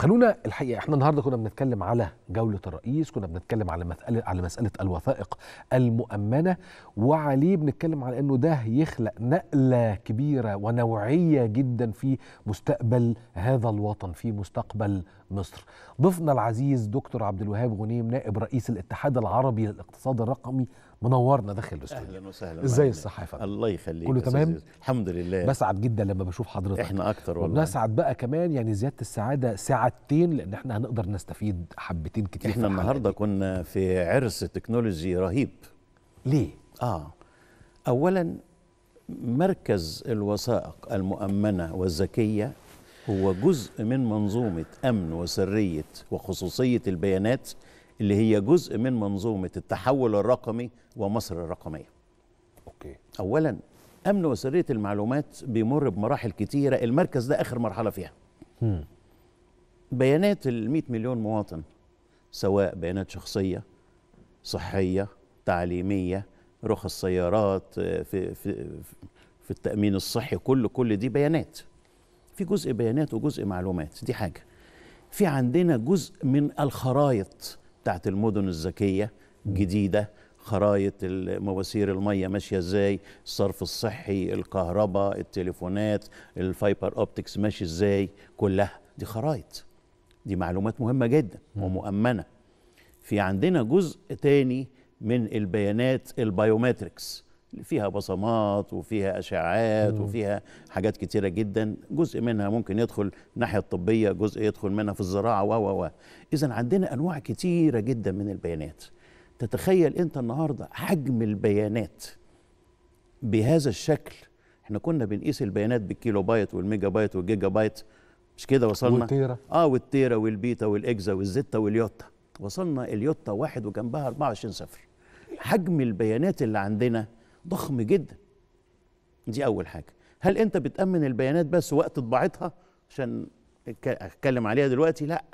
خلونا الحقيقه احنا النهارده كنا بنتكلم على جوله الرئيس كنا بنتكلم على مساله على مساله الوثائق المؤمنه وعليه بنتكلم على انه ده يخلق نقله كبيره ونوعيه جدا في مستقبل هذا الوطن في مستقبل مصر ضيفنا العزيز دكتور عبد الوهاب غنيم نائب رئيس الاتحاد العربي للاقتصاد الرقمي منورنا داخل الاستوديو اهلا وسهلا ازاي الصحافه الله يخليك كله تمام الحمد لله بسعد جدا لما بشوف حضرتك احنا اكتر والله بسعد بقى كمان يعني زياده السعاده ساعه ساعتين لان احنا هنقدر نستفيد حبتين كتير احنا النهارده كنا في عرس تكنولوجي رهيب ليه اه اولا مركز الوثائق المؤمنه والذكيه هو جزء من منظومه امن وسريه وخصوصيه البيانات اللي هي جزء من منظومه التحول الرقمي ومصر الرقميه اوكي اولا امن وسريه المعلومات بيمر بمراحل كتيره المركز ده اخر مرحله فيها بيانات ال 100 مليون مواطن سواء بيانات شخصيه صحيه تعليميه رخص سيارات آه، في في في التامين الصحي كل كل دي بيانات في جزء بيانات وجزء معلومات دي حاجه في عندنا جزء من الخرايط بتاعت المدن الذكيه جديده خرايط مواسير الميه ماشيه ازاي الصرف الصحي الكهرباء التليفونات الفايبر اوبتكس ماشي ازاي كلها دي خرايط دي معلومات مهمة جدا ومؤمنة في عندنا جزء تاني من البيانات البايوماتريكس اللي فيها بصمات وفيها أشعاعات وفيها حاجات كتيرة جدا جزء منها ممكن يدخل ناحية الطبية جزء يدخل منها في الزراعة و و و إذا عندنا أنواع كتيرة جدا من البيانات تتخيل أنت النهاردة حجم البيانات بهذا الشكل احنا كنا بنقيس البيانات بالكيلو بايت والميجا بايت والجيجا بايت مش كده وصلنا والتيرة اه والتيرة والبيتا والاكزا والزتا واليوتا وصلنا اليوتا واحد وجنبها 24 صفر حجم البيانات اللي عندنا ضخم جدا دي اول حاجه هل انت بتامن البيانات بس وقت طباعتها عشان اتكلم عليها دلوقتي لا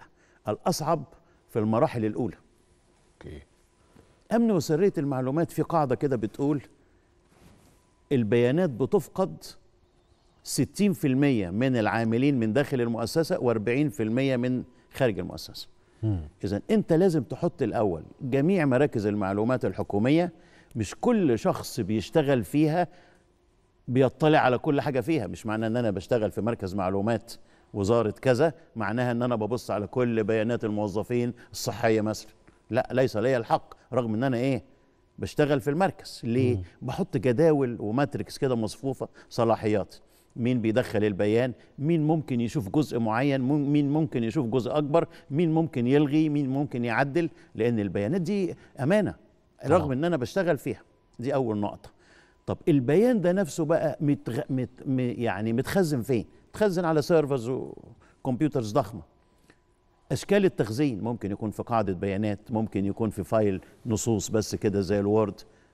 الاصعب في المراحل الاولى اوكي امن وسريه المعلومات في قاعده كده بتقول البيانات بتفقد 60% من العاملين من داخل المؤسسه و40% من خارج المؤسسه اذا انت لازم تحط الاول جميع مراكز المعلومات الحكوميه مش كل شخص بيشتغل فيها بيطلع على كل حاجه فيها مش معنى ان انا بشتغل في مركز معلومات وزاره كذا معناها ان انا ببص على كل بيانات الموظفين الصحيه مثلا لا ليس لي الحق رغم ان انا ايه بشتغل في المركز ليه بحط جداول وماتريكس كده مصفوفه صلاحياتي مين بيدخل البيان مين ممكن يشوف جزء معين مين ممكن يشوف جزء أكبر مين ممكن يلغي مين ممكن يعدل لأن البيانات دي أمانة رغم أن أنا بشتغل فيها دي أول نقطة طب البيان ده نفسه بقى متغ... مت... يعني متخزن فين متخزن على سيرفرز وكمبيوترز ضخمه اشكال التخزين ممكن يكون في قاعده بيانات ممكن يكون في فايل نصوص بس كده زي الوورد